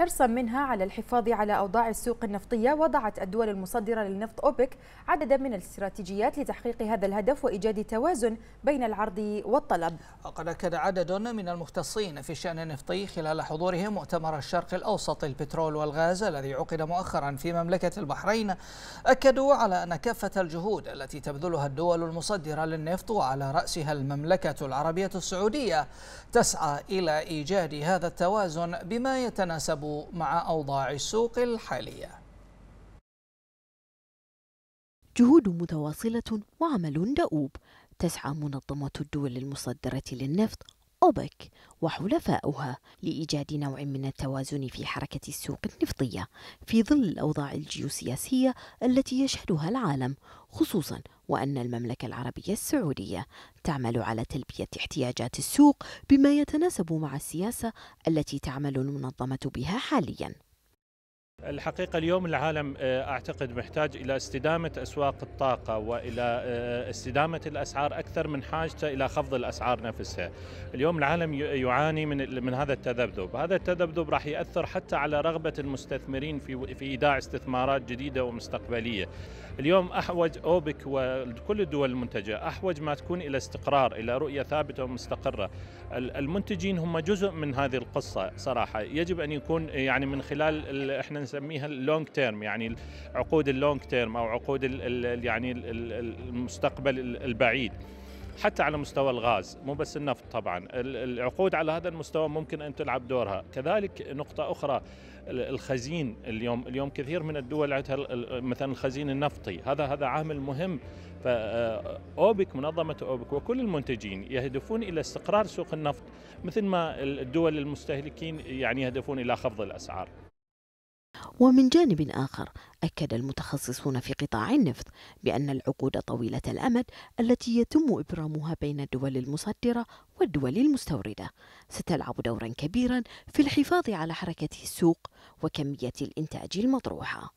حرصا منها على الحفاظ على أوضاع السوق النفطية وضعت الدول المصدرة للنفط أوبك عددا من الاستراتيجيات لتحقيق هذا الهدف وإيجاد توازن بين العرض والطلب وقد أكد عدد من المختصين في الشأن النفطي خلال حضورهم مؤتمر الشرق الأوسط للبترول والغاز الذي عقد مؤخرا في مملكة البحرين أكدوا على أن كافة الجهود التي تبذلها الدول المصدرة للنفط وعلى رأسها المملكة العربية السعودية تسعى إلى إيجاد هذا التوازن بما يتناسب مع أوضاع السوق الحالية جهود متواصلة وعمل دؤوب تسعى منظمة الدول المصدرة للنفط أوبك وحلفاؤها لإيجاد نوع من التوازن في حركة السوق النفطية في ظل الأوضاع الجيوسياسية التي يشهدها العالم خصوصا وأن المملكة العربية السعودية تعمل على تلبية احتياجات السوق بما يتناسب مع السياسة التي تعمل المنظمة بها حاليا الحقيقة اليوم العالم آه، أعتقد محتاج إلى استدامة أسواق الطاقة وإلى آه، استدامة الأسعار أكثر من حاجته إلى خفض الأسعار نفسها اليوم العالم يعاني من, من هذا التذبذب هذا التذبذب راح يأثر حتى على رغبة المستثمرين في, في إيداع استثمارات جديدة ومستقبلية اليوم أحوج أوبك وكل الدول المنتجة أحوج ما تكون إلى استقرار إلى رؤية ثابتة ومستقرة المنتجين هم جزء من هذه القصة صراحة يجب أن يكون يعني من خلال إحنا نسميها اللونج تيرم يعني عقود اللونج تيرم او عقود الـ ال يعني المستقبل البعيد حتى على مستوى الغاز مو بس النفط طبعا العقود على هذا المستوى ممكن ان تلعب دورها كذلك نقطه اخرى الخزين اليوم اليوم كثير من الدول عندها مثلا الخزين النفطي هذا هذا عامل مهم فاوبك آه، منظمه اوبك وكل المنتجين يهدفون الى استقرار سوق النفط مثل ما الدول المستهلكين يعني يهدفون الى خفض الاسعار ومن جانب آخر أكد المتخصصون في قطاع النفط بأن العقود طويلة الأمد التي يتم إبرامها بين الدول المصدرة والدول المستوردة ستلعب دورا كبيرا في الحفاظ على حركة السوق وكمية الإنتاج المطروحة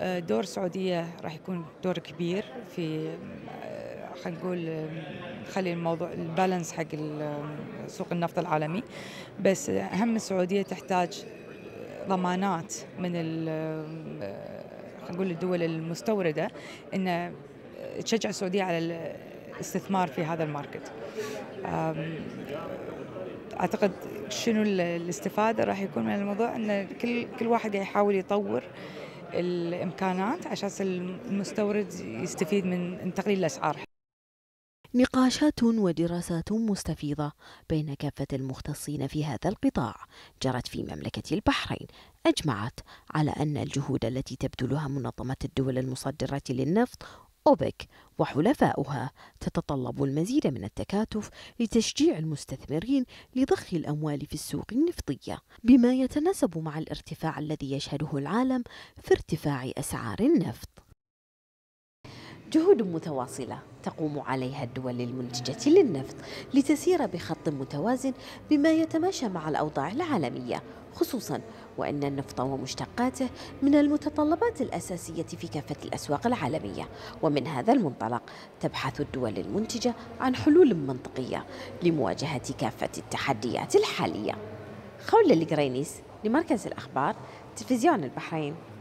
آه، دور السعودية راح يكون دور كبير في آه، خلينا نقول آه، خلي الموضوع البالانس حق سوق النفط العالمي بس أهم السعودية تحتاج ضمانات من نقول الدول المستورده ان آه، تشجع السعوديه على الاستثمار في هذا الماركت اعتقد شنو الاستفاده راح يكون من الموضوع ان كل كل واحد يحاول يطور الامكانات عشان المستورد يستفيد من تقليل الاسعار نقاشات ودراسات مستفيضة بين كافة المختصين في هذا القطاع جرت في مملكة البحرين أجمعت على أن الجهود التي تبذلها منظمة الدول المصدرة للنفط أوبك وحلفاؤها تتطلب المزيد من التكاتف لتشجيع المستثمرين لضخ الأموال في السوق النفطية بما يتناسب مع الارتفاع الذي يشهده العالم في ارتفاع أسعار النفط جهود متواصلة تقوم عليها الدول المنتجة للنفط لتسير بخط متوازن بما يتماشى مع الأوضاع العالمية خصوصا وأن النفط ومشتقاته من المتطلبات الأساسية في كافة الأسواق العالمية ومن هذا المنطلق تبحث الدول المنتجة عن حلول منطقية لمواجهة كافة التحديات الحالية خولة القرينيس لمركز الأخبار تلفزيون البحرين